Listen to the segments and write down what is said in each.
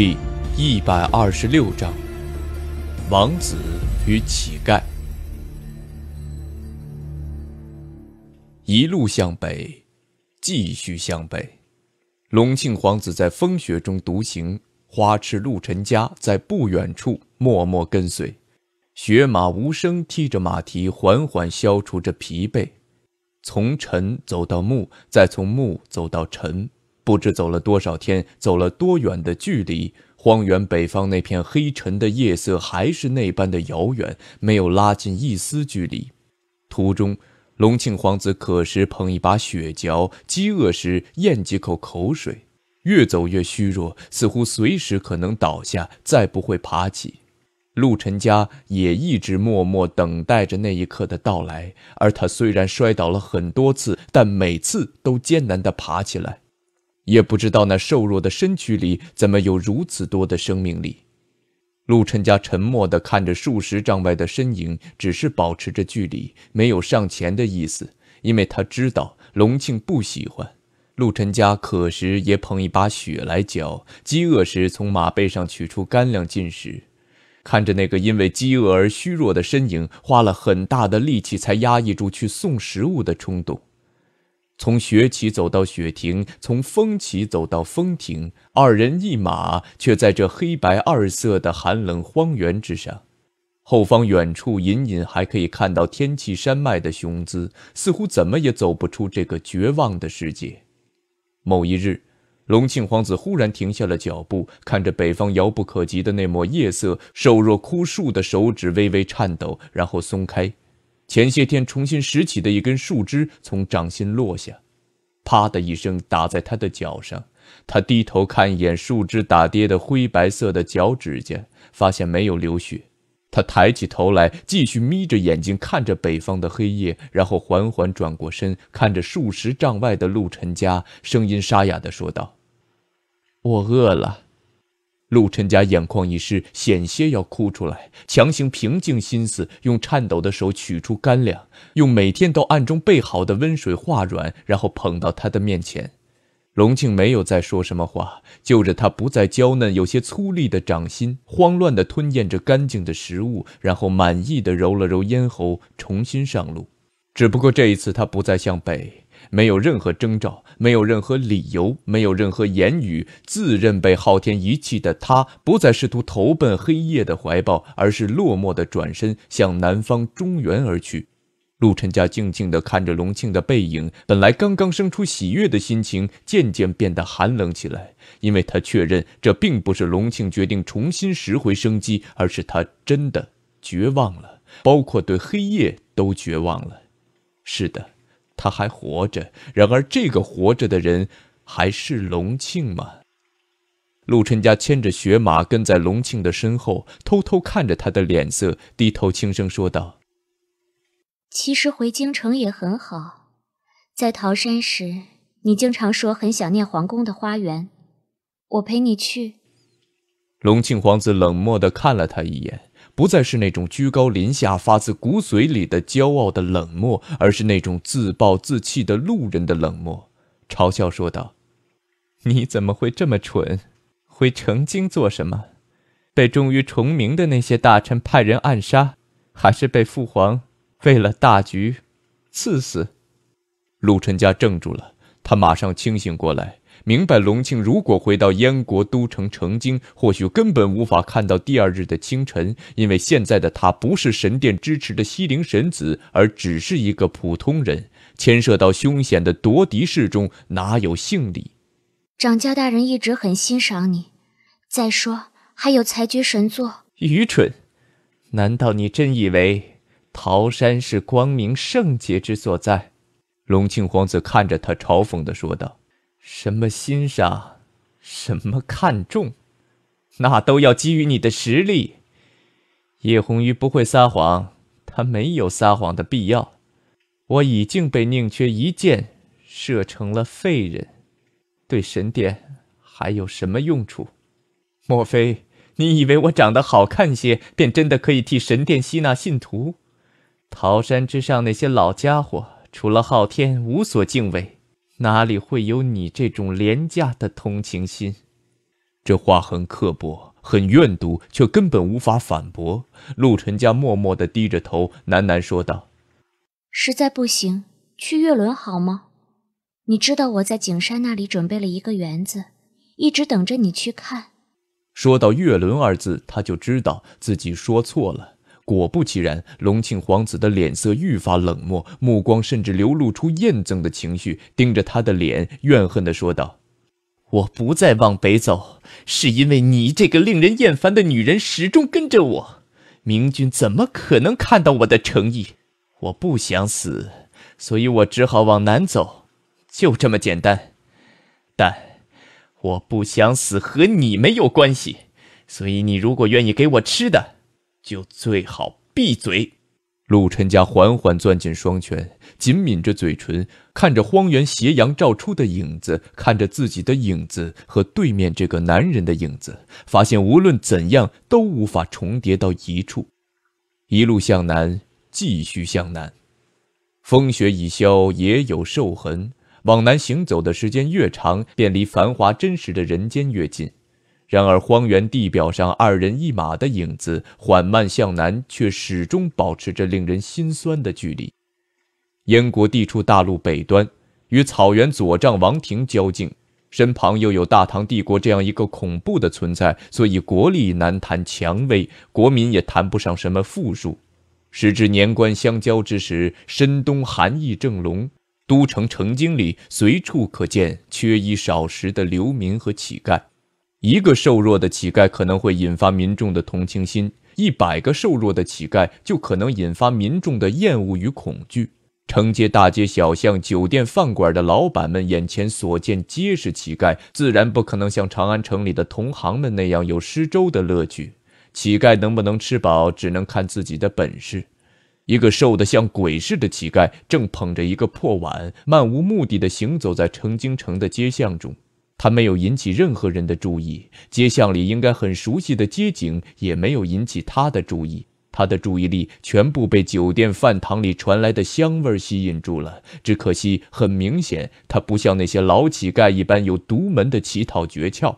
第一百二十六章：王子与乞丐。一路向北，继续向北。隆庆皇子在风雪中独行，花赤陆沉家在不远处默默跟随。雪马无声踢着马蹄，缓缓消除着疲惫。从晨走到暮，再从暮走到晨。不知走了多少天，走了多远的距离。荒原北方那片黑沉的夜色还是那般的遥远，没有拉近一丝距离。途中，隆庆皇子渴时捧一把雪嚼，饥饿时咽几口口水，越走越虚弱，似乎随时可能倒下，再不会爬起。陆晨家也一直默默等待着那一刻的到来，而他虽然摔倒了很多次，但每次都艰难地爬起来。也不知道那瘦弱的身躯里怎么有如此多的生命力。陆晨家沉默地看着数十丈外的身影，只是保持着距离，没有上前的意思，因为他知道隆庆不喜欢。陆晨家渴时也捧一把雪来嚼，饥饿时从马背上取出干粮进食。看着那个因为饥饿而虚弱的身影，花了很大的力气才压抑住去送食物的冲动。从雪起走到雪停，从风起走到风停，二人一马，却在这黑白二色的寒冷荒原之上。后方远处，隐隐还可以看到天气山脉的雄姿，似乎怎么也走不出这个绝望的世界。某一日，隆庆皇子忽然停下了脚步，看着北方遥不可及的那抹夜色，瘦弱枯树的手指微微颤抖，然后松开。前些天重新拾起的一根树枝从掌心落下，啪的一声打在他的脚上。他低头看一眼树枝打跌的灰白色的脚趾甲，发现没有流血。他抬起头来，继续眯着眼睛看着北方的黑夜，然后缓缓转过身，看着数十丈外的陆晨家，声音沙哑地说道：“我饿了。”陆晨家眼眶一湿，险些要哭出来，强行平静心思，用颤抖的手取出干粮，用每天都暗中备好的温水化软，然后捧到他的面前。隆庆没有再说什么话，就着他不再娇嫩、有些粗粝的掌心，慌乱地吞咽着干净的食物，然后满意地揉了揉咽喉，重新上路。只不过这一次，他不再向北，没有任何征兆，没有任何理由，没有任何言语。自认被昊天遗弃的他，不再试图投奔黑夜的怀抱，而是落寞地转身向南方中原而去。陆晨家静静地看着隆庆的背影，本来刚刚生出喜悦的心情，渐渐变得寒冷起来，因为他确认这并不是隆庆决定重新拾回生机，而是他真的绝望了，包括对黑夜都绝望了。是的，他还活着。然而，这个活着的人还是隆庆吗？陆晨家牵着雪马，跟在隆庆的身后，偷偷看着他的脸色，低头轻声说道：“其实回京城也很好，在桃山时，你经常说很想念皇宫的花园，我陪你去。”隆庆皇子冷漠地看了他一眼。不再是那种居高临下发自骨髓里的骄傲的冷漠，而是那种自暴自弃的路人的冷漠。嘲笑说道：“你怎么会这么蠢？回成京做什么？被忠于崇明的那些大臣派人暗杀，还是被父皇为了大局赐死？”陆陈家怔住了，他马上清醒过来。明白，隆庆如果回到燕国都城成京，或许根本无法看到第二日的清晨，因为现在的他不是神殿支持的西陵神子，而只是一个普通人。牵涉到凶险的夺嫡事中，哪有幸礼？掌家大人一直很欣赏你，再说还有裁决神座。愚蠢！难道你真以为桃山是光明圣洁之所在？隆庆皇子看着他，嘲讽地说道。什么欣赏，什么看重，那都要基于你的实力。叶红鱼不会撒谎，他没有撒谎的必要。我已经被宁缺一箭射成了废人，对神殿还有什么用处？莫非你以为我长得好看些，便真的可以替神殿吸纳信徒？桃山之上那些老家伙，除了昊天，无所敬畏。哪里会有你这种廉价的同情心？这话很刻薄，很怨毒，却根本无法反驳。陆晨家默默的低着头，喃喃说道：“实在不行，去月轮好吗？你知道我在景山那里准备了一个园子，一直等着你去看。”说到“月轮”二字，他就知道自己说错了。果不其然，隆庆皇子的脸色愈发冷漠，目光甚至流露出厌憎的情绪，盯着他的脸，怨恨的说道：“我不再往北走，是因为你这个令人厌烦的女人始终跟着我。明君怎么可能看到我的诚意？我不想死，所以我只好往南走，就这么简单。但我不想死和你没有关系，所以你如果愿意给我吃的。”就最好闭嘴。陆晨家缓缓攥紧双拳，紧抿着嘴唇，看着荒原斜阳照出的影子，看着自己的影子和对面这个男人的影子，发现无论怎样都无法重叠到一处。一路向南，继续向南。风雪已消，也有兽痕。往南行走的时间越长，便离繁华真实的人间越近。然而，荒原地表上，二人一马的影子缓慢向南，却始终保持着令人心酸的距离。燕国地处大陆北端，与草原左帐王庭交境，身旁又有大唐帝国这样一个恐怖的存在，所以国力难谈强威，国民也谈不上什么富庶。时至年关相交之时，深冬寒意正浓，都城成京里随处可见缺衣少食的流民和乞丐。一个瘦弱的乞丐可能会引发民众的同情心，一百个瘦弱的乞丐就可能引发民众的厌恶与恐惧。承接大街小巷、酒店饭馆的老板们眼前所见皆是乞丐，自然不可能像长安城里的同行们那样有施粥的乐趣。乞丐能不能吃饱，只能看自己的本事。一个瘦得像鬼似的乞丐，正捧着一个破碗，漫无目的地行走在成京城的街巷中。他没有引起任何人的注意，街巷里应该很熟悉的街景也没有引起他的注意。他的注意力全部被酒店饭堂里传来的香味吸引住了。只可惜，很明显，他不像那些老乞丐一般有独门的乞讨诀窍。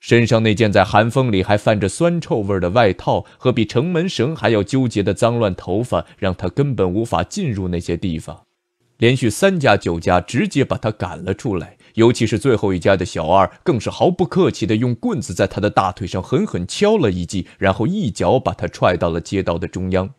身上那件在寒风里还泛着酸臭味的外套，和比城门绳还要纠结的脏乱头发，让他根本无法进入那些地方。连续三家酒家直接把他赶了出来。尤其是最后一家的小二，更是毫不客气地用棍子在他的大腿上狠狠敲了一记，然后一脚把他踹到了街道的中央。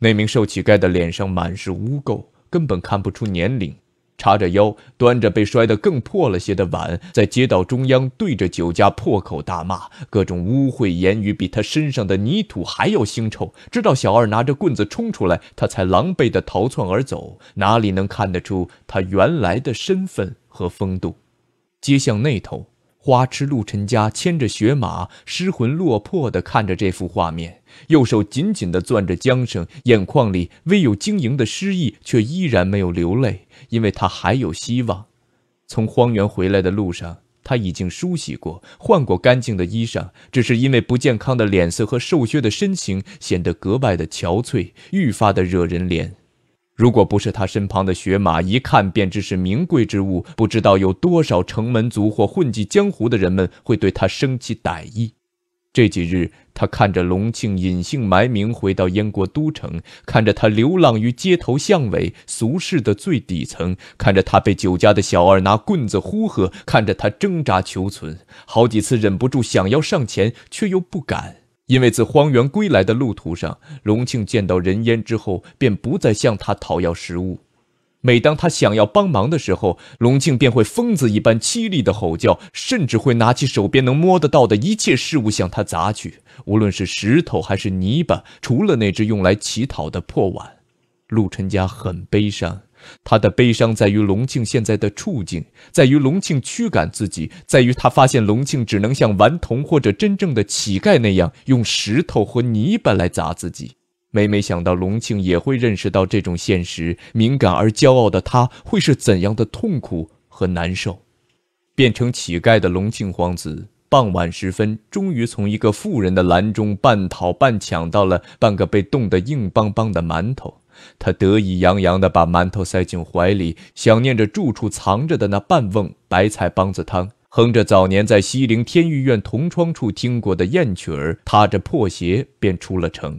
那名瘦乞丐的脸上满是污垢，根本看不出年龄，叉着腰，端着被摔得更破了些的碗，在街道中央对着酒家破口大骂，各种污秽言语比他身上的泥土还要腥臭。直到小二拿着棍子冲出来，他才狼狈地逃窜而走，哪里能看得出他原来的身份？和风度，街巷那头，花痴陆晨家牵着雪马，失魂落魄地看着这幅画面，右手紧紧地攥着缰绳，眼眶里微有晶莹的诗意，却依然没有流泪，因为他还有希望。从荒原回来的路上，他已经梳洗过，换过干净的衣裳，只是因为不健康的脸色和瘦削的身形，显得格外的憔悴，愈发的惹人怜。如果不是他身旁的雪马一看便知是名贵之物，不知道有多少城门族或混迹江湖的人们会对他生起歹意。这几日，他看着隆庆隐姓埋名回到燕国都城，看着他流浪于街头巷尾、俗世的最底层，看着他被酒家的小二拿棍子呼喝，看着他挣扎求存，好几次忍不住想要上前，却又不敢。因为自荒原归来的路途上，隆庆见到人烟之后，便不再向他讨要食物。每当他想要帮忙的时候，隆庆便会疯子一般凄厉的吼叫，甚至会拿起手边能摸得到的一切事物向他砸去，无论是石头还是泥巴，除了那只用来乞讨的破碗。陆晨家很悲伤。他的悲伤在于隆庆现在的处境，在于隆庆驱赶自己，在于他发现隆庆只能像顽童或者真正的乞丐那样，用石头和泥巴来砸自己。每每想到隆庆也会认识到这种现实，敏感而骄傲的他会是怎样的痛苦和难受？变成乞丐的隆庆皇子，傍晚时分，终于从一个妇人的篮中半讨半抢到了半个被冻得硬邦邦的馒头。他得意洋洋地把馒头塞进怀里，想念着住处藏着的那半瓮白菜梆子汤，哼着早年在西陵天御院同窗处听过的艳曲儿，踏着破鞋便出了城。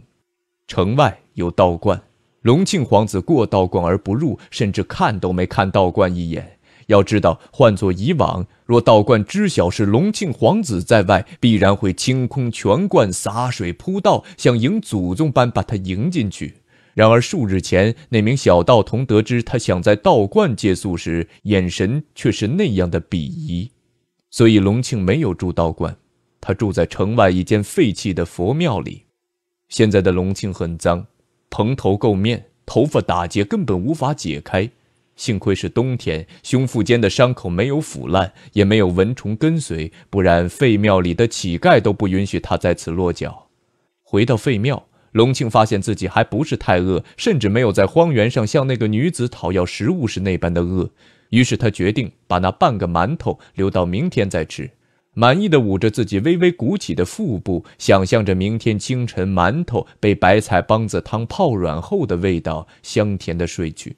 城外有道观，隆庆皇子过道观而不入，甚至看都没看道观一眼。要知道，换做以往，若道观知晓是隆庆皇子在外，必然会清空全观，洒水铺道，像迎祖宗般把他迎进去。然而数日前，那名小道童得知他想在道观借宿时，眼神却是那样的鄙夷。所以隆庆没有住道观，他住在城外一间废弃的佛庙里。现在的隆庆很脏，蓬头垢面，头发打结根本无法解开。幸亏是冬天，胸腹间的伤口没有腐烂，也没有蚊虫跟随，不然废庙里的乞丐都不允许他在此落脚。回到废庙。隆庆发现自己还不是太饿，甚至没有在荒原上向那个女子讨要食物时那般的饿，于是他决定把那半个馒头留到明天再吃。满意的捂着自己微微鼓起的腹部，想象着明天清晨馒头被白菜帮子汤泡软后的味道，香甜的睡去。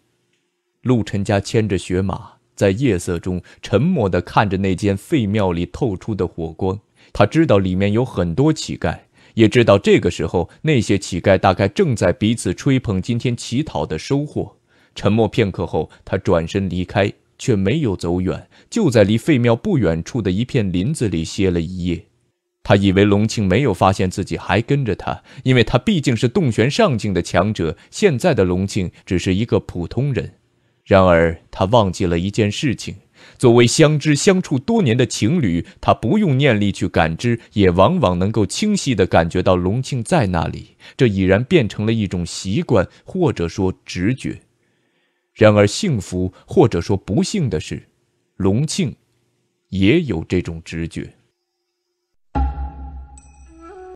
陆晨家牵着雪马，在夜色中沉默的看着那间废庙里透出的火光，他知道里面有很多乞丐。也知道这个时候，那些乞丐大概正在彼此吹捧今天乞讨的收获。沉默片刻后，他转身离开，却没有走远，就在离废庙不远处的一片林子里歇了一夜。他以为隆庆没有发现自己还跟着他，因为他毕竟是洞玄上境的强者，现在的隆庆只是一个普通人。然而，他忘记了一件事情。作为相知相处多年的情侣，他不用念力去感知，也往往能够清晰地感觉到隆庆在那里。这已然变成了一种习惯，或者说直觉。然而，幸福或者说不幸的是，隆庆也有这种直觉。